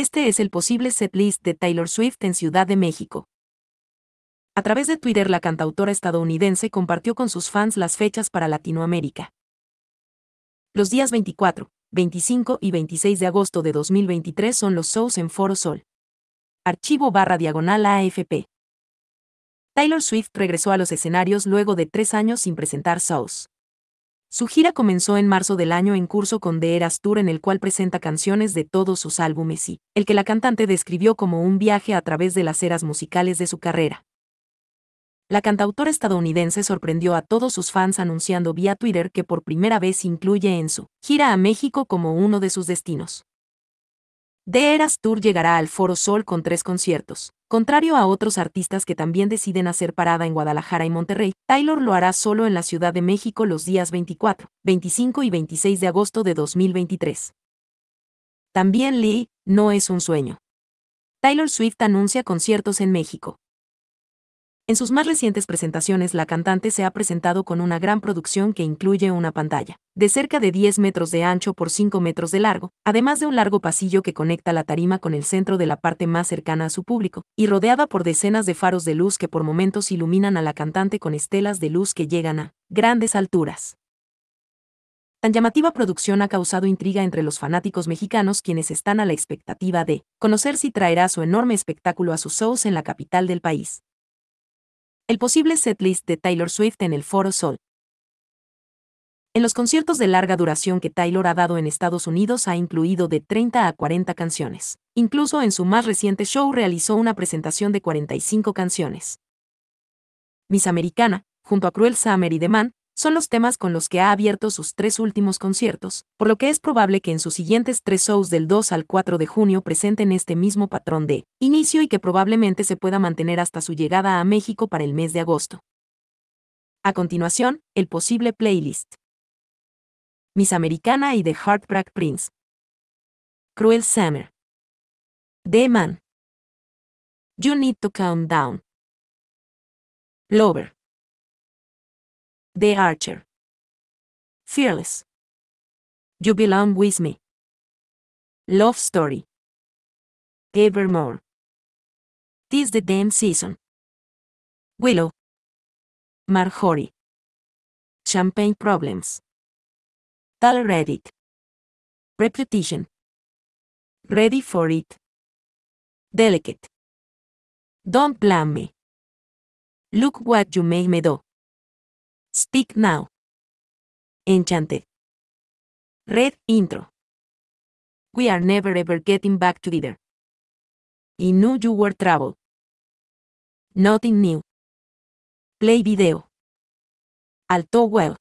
Este es el posible setlist de Taylor Swift en Ciudad de México. A través de Twitter la cantautora estadounidense compartió con sus fans las fechas para Latinoamérica. Los días 24, 25 y 26 de agosto de 2023 son los shows en Foro Sol. Archivo barra diagonal AFP. Taylor Swift regresó a los escenarios luego de tres años sin presentar shows. Su gira comenzó en marzo del año en curso con The Eras Tour en el cual presenta canciones de todos sus álbumes y, el que la cantante describió como un viaje a través de las eras musicales de su carrera. La cantautora estadounidense sorprendió a todos sus fans anunciando vía Twitter que por primera vez incluye en su gira a México como uno de sus destinos. The Eras Tour llegará al Foro Sol con tres conciertos. Contrario a otros artistas que también deciden hacer parada en Guadalajara y Monterrey, Taylor lo hará solo en la Ciudad de México los días 24, 25 y 26 de agosto de 2023. También Lee, no es un sueño. Taylor Swift anuncia conciertos en México. En sus más recientes presentaciones la cantante se ha presentado con una gran producción que incluye una pantalla, de cerca de 10 metros de ancho por 5 metros de largo, además de un largo pasillo que conecta la tarima con el centro de la parte más cercana a su público, y rodeada por decenas de faros de luz que por momentos iluminan a la cantante con estelas de luz que llegan a grandes alturas. Tan llamativa producción ha causado intriga entre los fanáticos mexicanos quienes están a la expectativa de conocer si traerá su enorme espectáculo a sus shows en la capital del país el posible setlist de Taylor Swift en el Foro Sol. En los conciertos de larga duración que Taylor ha dado en Estados Unidos ha incluido de 30 a 40 canciones. Incluso en su más reciente show realizó una presentación de 45 canciones. Miss Americana, junto a Cruel Summer y The Man, son los temas con los que ha abierto sus tres últimos conciertos, por lo que es probable que en sus siguientes tres shows del 2 al 4 de junio presenten este mismo patrón de inicio y que probablemente se pueda mantener hasta su llegada a México para el mes de agosto. A continuación, el posible playlist. Miss Americana y The Heartbreak Prince. Cruel Summer. The Man. You Need to Calm Down. Lover. the archer. Fearless. You belong with me. Love story. Evermore. Tis the damn season. Willow. Marjorie. Champagne problems. Tal Reddit. Reputation. Ready for it. Delicate. Don't blame me. Look what you made me do. Stick Now. Enchanted. Red Intro. We are never ever getting back together. I knew you were trouble. Nothing new. Play video. Alto well.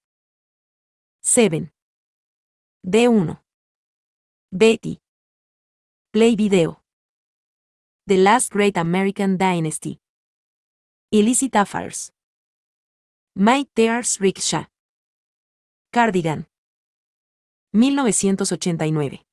7. D1. Betty. Play video. The Last Great American Dynasty. Illicit Affairs. My Tears Rickshaw. Cardigan. 1989.